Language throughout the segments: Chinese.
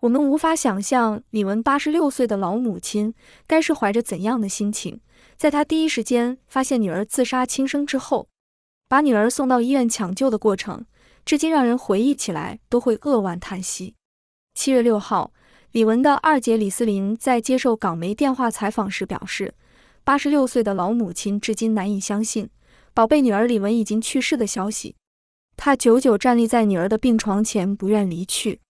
我们无法想象李文八十六岁的老母亲该是怀着怎样的心情，在她第一时间发现女儿自杀轻生之后，把女儿送到医院抢救的过程，至今让人回忆起来都会扼腕叹息。七月六号，李文的二姐李思琳在接受港媒电话采访时表示，八十六岁的老母亲至今难以相信宝贝女儿李文已经去世的消息，她久久站立在女儿的病床前，不愿离去。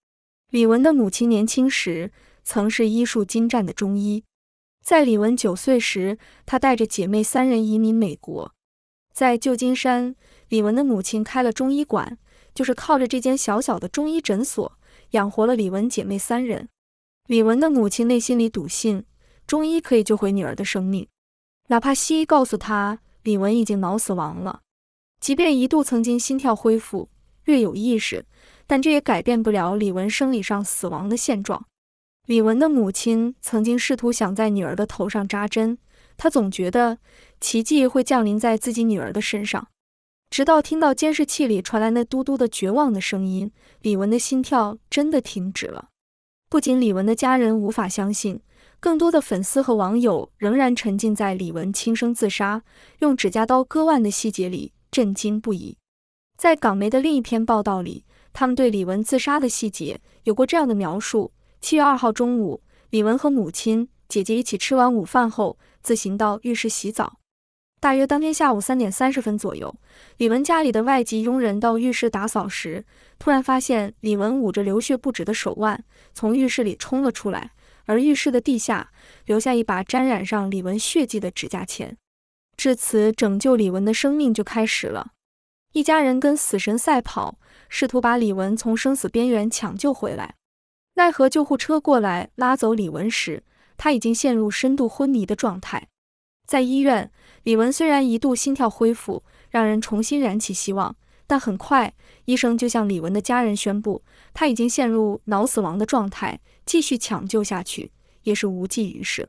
李文的母亲年轻时曾是医术精湛的中医，在李文九岁时，她带着姐妹三人移民美国。在旧金山，李文的母亲开了中医馆，就是靠着这间小小的中医诊所，养活了李文姐妹三人。李文的母亲内心里笃信中医可以救回女儿的生命，哪怕西医告诉她李文已经脑死亡了，即便一度曾经心跳恢复。略有意识，但这也改变不了李文生理上死亡的现状。李文的母亲曾经试图想在女儿的头上扎针，她总觉得奇迹会降临在自己女儿的身上。直到听到监视器里传来那嘟嘟的绝望的声音，李文的心跳真的停止了。不仅李文的家人无法相信，更多的粉丝和网友仍然沉浸在李文轻生自杀、用指甲刀割腕的细节里，震惊不已。在港媒的另一篇报道里，他们对李文自杀的细节有过这样的描述：七月二号中午，李文和母亲、姐姐一起吃完午饭后，自行到浴室洗澡。大约当天下午三点三十分左右，李文家里的外籍佣人到浴室打扫时，突然发现李文捂着流血不止的手腕，从浴室里冲了出来，而浴室的地下留下一把沾染上李文血迹的指甲钳。至此，拯救李文的生命就开始了。一家人跟死神赛跑，试图把李文从生死边缘抢救回来。奈何救护车过来拉走李文时，他已经陷入深度昏迷的状态。在医院，李文虽然一度心跳恢复，让人重新燃起希望，但很快医生就向李文的家人宣布，他已经陷入脑死亡的状态，继续抢救下去也是无济于事。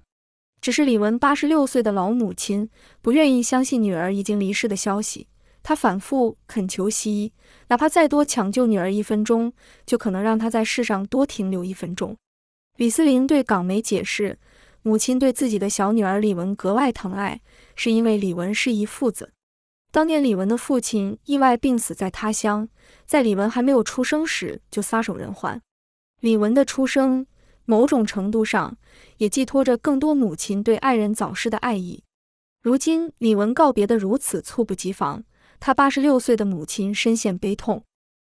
只是李文八十六岁的老母亲不愿意相信女儿已经离世的消息。他反复恳求西医，哪怕再多抢救女儿一分钟，就可能让她在世上多停留一分钟。李斯林对港媒解释，母亲对自己的小女儿李文格外疼爱，是因为李文是一父子。当年李文的父亲意外病死在他乡，在李文还没有出生时就撒手人寰。李文的出生，某种程度上也寄托着更多母亲对爱人早逝的爱意。如今李文告别的如此猝不及防。他八十六岁的母亲深陷悲痛，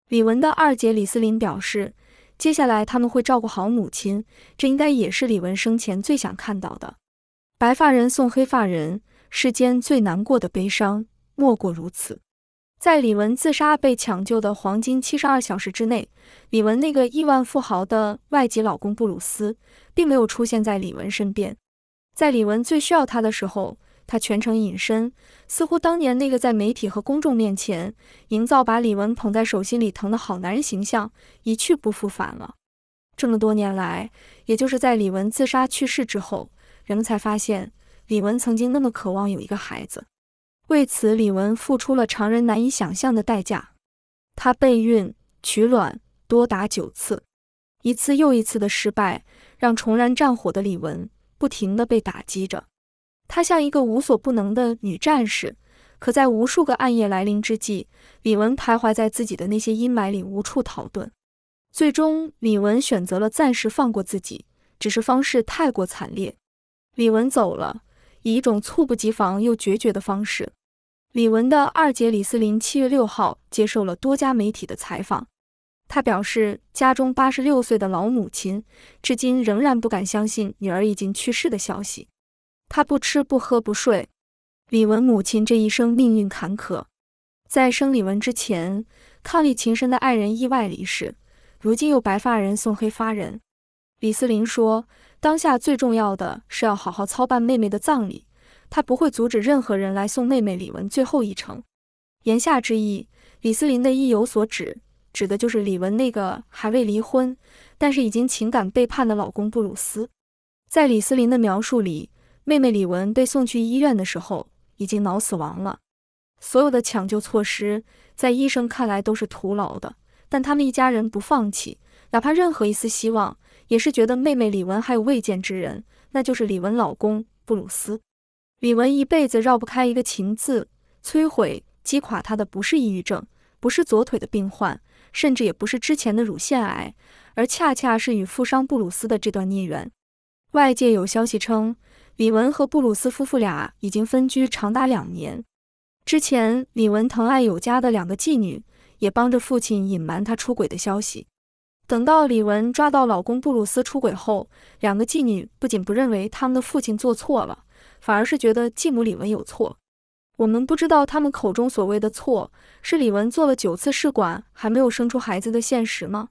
李文的二姐李思琳表示，接下来他们会照顾好母亲，这应该也是李文生前最想看到的。白发人送黑发人，世间最难过的悲伤，莫过如此。在李文自杀被抢救的黄金七十二小时之内，李文那个亿万富豪的外籍老公布鲁斯，并没有出现在李文身边，在李文最需要他的时候。他全程隐身，似乎当年那个在媒体和公众面前营造把李玟捧在手心里疼的好男人形象一去不复返了。这么多年来，也就是在李玟自杀去世之后，人们才发现李玟曾经那么渴望有一个孩子，为此李玟付出了常人难以想象的代价。他备孕取卵多达九次，一次又一次的失败，让重燃战火的李玟不停地被打击着。她像一个无所不能的女战士，可在无数个暗夜来临之际，李文徘徊在自己的那些阴霾里，无处逃遁。最终，李文选择了暂时放过自己，只是方式太过惨烈。李文走了，以一种猝不及防又决绝的方式。李文的二姐李思林七月六号接受了多家媒体的采访，她表示，家中八十六岁的老母亲至今仍然不敢相信女儿已经去世的消息。他不吃不喝不睡。李文母亲这一生命运坎坷，在生李文之前，伉俪情深的爱人意外离世，如今又白发人送黑发人。李思林说，当下最重要的是要好好操办妹妹的葬礼，他不会阻止任何人来送妹妹李文最后一程。言下之意，李思林的意有所指，指的就是李文那个还未离婚，但是已经情感背叛的老公布鲁斯。在李思林的描述里。妹妹李文被送去医院的时候，已经脑死亡了。所有的抢救措施在医生看来都是徒劳的，但他们一家人不放弃，哪怕任何一丝希望，也是觉得妹妹李文还有未见之人，那就是李文老公布鲁斯。李文一辈子绕不开一个“情”字，摧毁击垮他的不是抑郁症，不是左腿的病患，甚至也不是之前的乳腺癌，而恰恰是与富商布鲁斯的这段孽缘。外界有消息称。李文和布鲁斯夫妇俩已经分居长达两年。之前，李文疼爱有加的两个继女也帮着父亲隐瞒他出轨的消息。等到李文抓到老公布鲁斯出轨后，两个继女不仅不认为他们的父亲做错了，反而是觉得继母李文有错。我们不知道他们口中所谓的错，是李文做了九次试管还没有生出孩子的现实吗？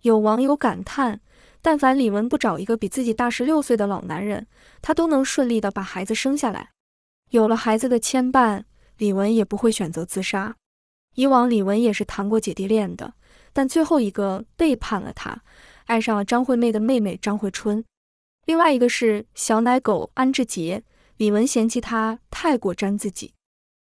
有网友感叹。但凡李文不找一个比自己大十六岁的老男人，他都能顺利的把孩子生下来。有了孩子的牵绊，李文也不会选择自杀。以往李文也是谈过姐弟恋的，但最后一个背叛了他，爱上了张惠妹的妹妹张惠春。另外一个是小奶狗安志杰，李文嫌弃他太过粘自己。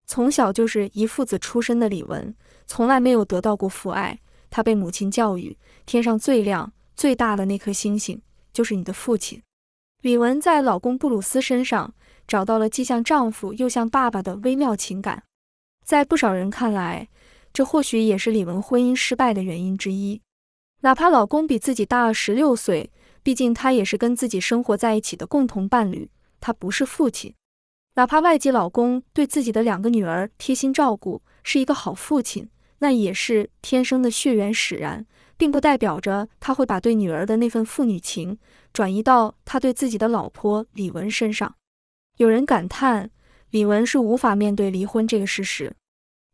从小就是一父子出身的李文，从来没有得到过父爱。他被母亲教育，天上最亮。最大的那颗星星就是你的父亲。李文在老公布鲁斯身上找到了既像丈夫又像爸爸的微妙情感，在不少人看来，这或许也是李文婚姻失败的原因之一。哪怕老公比自己大了十六岁，毕竟他也是跟自己生活在一起的共同伴侣，他不是父亲。哪怕外籍老公对自己的两个女儿贴心照顾，是一个好父亲，那也是天生的血缘使然。并不代表着他会把对女儿的那份父女情转移到他对自己的老婆李文身上。有人感叹李文是无法面对离婚这个事实。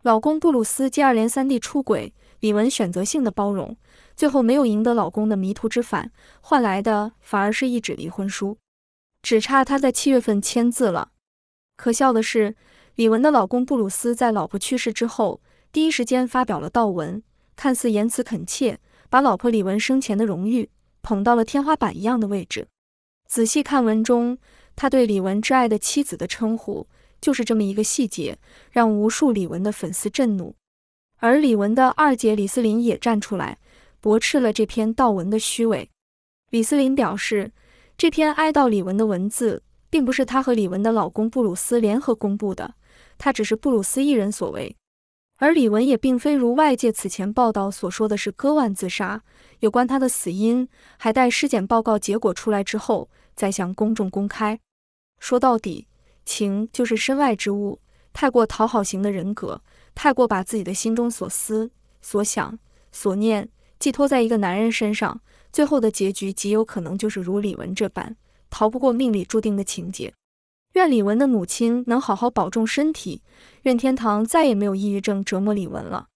老公布鲁斯接二连三地出轨，李文选择性的包容，最后没有赢得老公的迷途知返，换来的反而是一纸离婚书，只差他在七月份签字了。可笑的是，李文的老公布鲁斯在老婆去世之后，第一时间发表了悼文，看似言辞恳切。把老婆李玟生前的荣誉捧到了天花板一样的位置。仔细看文中，他对李玟挚爱的妻子的称呼，就是这么一个细节，让无数李玟的粉丝震怒。而李玟的二姐李斯琳也站出来驳斥了这篇悼文的虚伪。李斯琳表示，这篇哀悼李玟的文字并不是她和李玟的老公布鲁斯联合公布的，他只是布鲁斯一人所为。而李文也并非如外界此前报道所说的是割腕自杀，有关他的死因，还待尸检报告结果出来之后再向公众公开。说到底，情就是身外之物，太过讨好型的人格，太过把自己的心中所思、所想、所念寄托在一个男人身上，最后的结局极有可能就是如李文这般，逃不过命里注定的情节。愿李文的母亲能好好保重身体，愿天堂再也没有抑郁症折磨李文了。